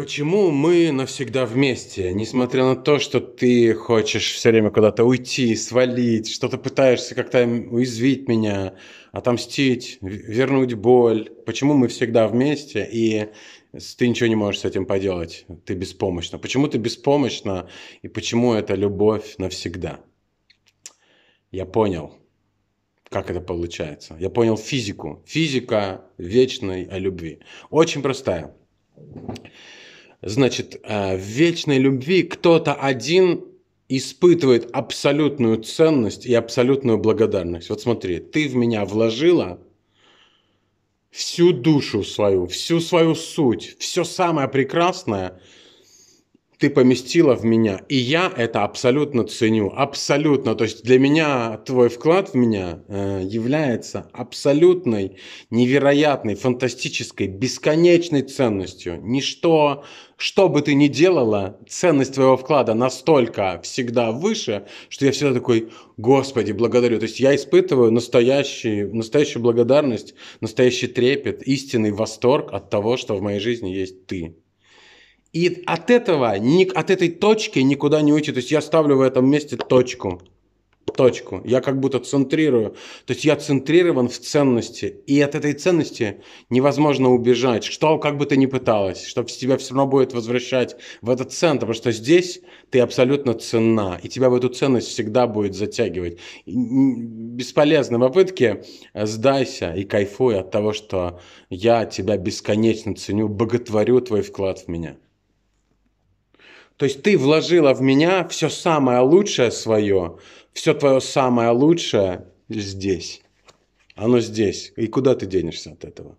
Почему мы навсегда вместе, несмотря на то, что ты хочешь все время куда-то уйти, свалить, что-то пытаешься как-то уязвить меня, отомстить, вернуть боль? Почему мы всегда вместе и ты ничего не можешь с этим поделать, ты беспомощна? Почему ты беспомощна и почему это любовь навсегда? Я понял, как это получается. Я понял физику. Физика вечной о любви. Очень простая. Значит, э, в вечной любви кто-то один испытывает абсолютную ценность и абсолютную благодарность. Вот смотри, ты в меня вложила всю душу свою, всю свою суть, все самое прекрасное – ты поместила в меня. И я это абсолютно ценю, абсолютно. То есть для меня твой вклад в меня э, является абсолютной, невероятной, фантастической, бесконечной ценностью. Ничто, что бы ты ни делала, ценность твоего вклада настолько всегда выше, что я всегда такой, Господи, благодарю. То есть я испытываю настоящий, настоящую благодарность, настоящий трепет, истинный восторг от того, что в моей жизни есть ты. И от этого, от этой точки никуда не уйти. То есть я ставлю в этом месте точку. Точку. Я как будто центрирую. То есть я центрирован в ценности. И от этой ценности невозможно убежать. Что как бы ты ни пыталась, что тебя все равно будет возвращать в этот центр. Потому что здесь ты абсолютно ценна. И тебя в эту ценность всегда будет затягивать. Бесполезны попытки. Э, Сдайся и кайфуй от того, что я тебя бесконечно ценю, боготворю твой вклад в меня. То есть ты вложила в меня все самое лучшее свое, все твое самое лучшее здесь. Оно здесь. И куда ты денешься от этого?